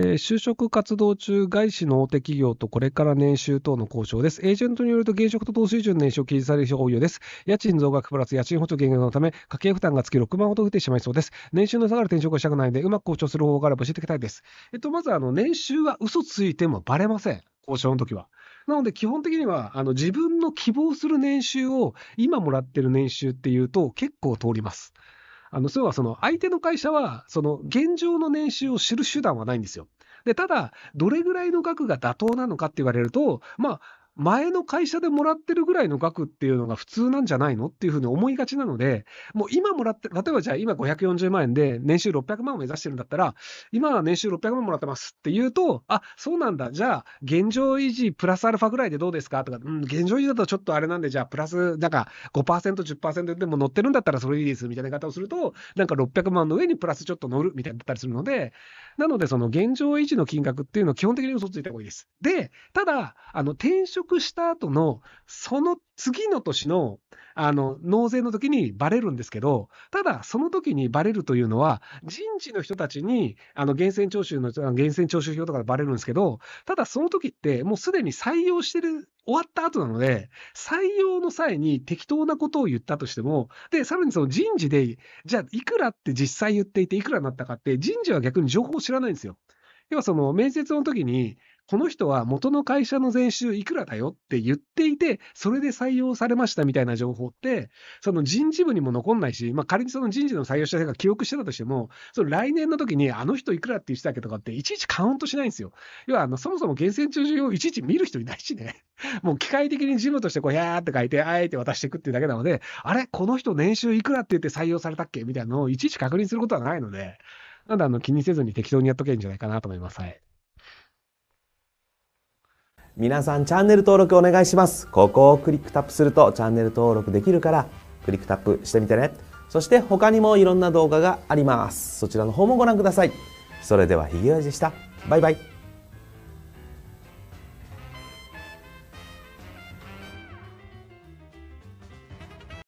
えー、就職活動中、外資の大手企業とこれから年収等の交渉です。エージェントによると、現職と同水準の年収を記示される人が多いようです。家賃増額プラス家賃補助減額のため、家計負担が月6万ほど増えてしまいそうです。年収の下がる転職をしたくないので、うまく交渉する方法があれば教えていきたいです。えっと、まず、あの、年収は嘘ついてもバレません。交渉の時は。なので、基本的には、あの、自分の希望する年収を、今もらってる年収っていうと、結構通ります。あの、そうはその相手の会社は、その現状の年収を知る手段はないんですよ。で、ただ、どれぐらいの額が妥当なのかって言われると、まあ、前の会社でもらってるぐらいの額っていうのが普通なんじゃないのっていうふうに思いがちなので、もう今もらって、例えばじゃあ今540万円で年収600万を目指してるんだったら、今は年収600万もらってますって言うと、あ、そうなんだ、じゃあ現状維持プラスアルファぐらいでどうですかとか、うん、現状維持だとちょっとあれなんで、じゃあプラスなんか5%、10%でも乗ってるんだったらそれいいですみたいな言い方をすると、なんか600万の上にプラスちょっと乗るみたいだったりするので、なのでその現状維持の金額っていうのは基本的に嘘ついた方がいいです。で、ただ、あの転職した後の、その次の年の、あの、納税の時にバレるんですけど、ただ、その時にバレるというのは、人事の人たちに、あの、源泉徴収の、源泉徴収票とかバレるんですけど、ただ、その時って、もうすでに採用してる終わった後なので、採用の際に適当なことを言ったとしても、で、さらにその人事で、じゃあ、いくらって実際言っていて、いくらになったかって、人事は逆に情報を知らないんですよ。要はその面接の時に、この人は元の会社の税収いくらだよって言っていて、それで採用されましたみたいな情報って、その人事部にも残んないし、まあ、仮にその人事の採用した人が記憶してたとしても、その来年の時にあの人いくらって言ってたけとかって、いちいちカウントしないんですよ。要はあの、そもそも厳選中をいちいち見る人いないしね。もう機械的に事務としてこう、やーって書いて、あえて渡していくっていうだけなので、あれこの人年収いくらって言って採用されたっけみたいなのをいちいち確認することはないので、なので、あの気にせずに適当にやっとけんじゃないかなと思います。はい。皆さんチャンネル登録お願いします。ここをクリックタップするとチャンネル登録できるからクリックタップしてみてね。そして他にもいろんな動画があります。そちらの方もご覧ください。それではひげ味でした。バイバイ。